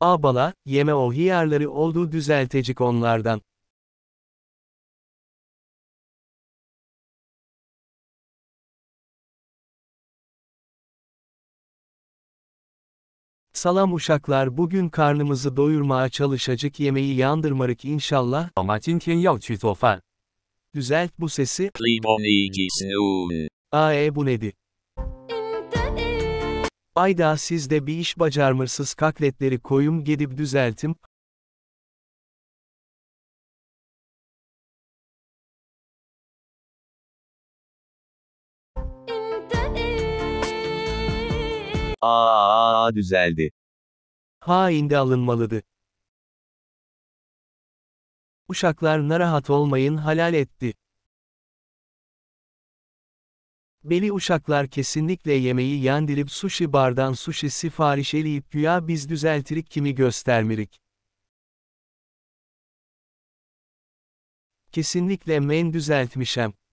Abala, yeme o hiyarları oldu düzeltecik onlardan. Salam uşaklar bugün karnımızı doyurmaya çalışacak yemeği yandırmarık inşallah. Ama 今天要去做饭. Düzelt bu sesi. Limon ilgisini. Ae bu nedir? Ayda siz de bir iş bacarmırsız kakletleri koyum gidip düzeltim. Aa düzeldi. Hain de alınmalıdı. Uşaklar narahat olmayın halal etti. Beli uşaklar kesinlikle yemeği yendirip sushi bardan sushi sipariş eleyip güya biz düzeltirik kimi göstermirik. Kesinlikle men düzeltmişem.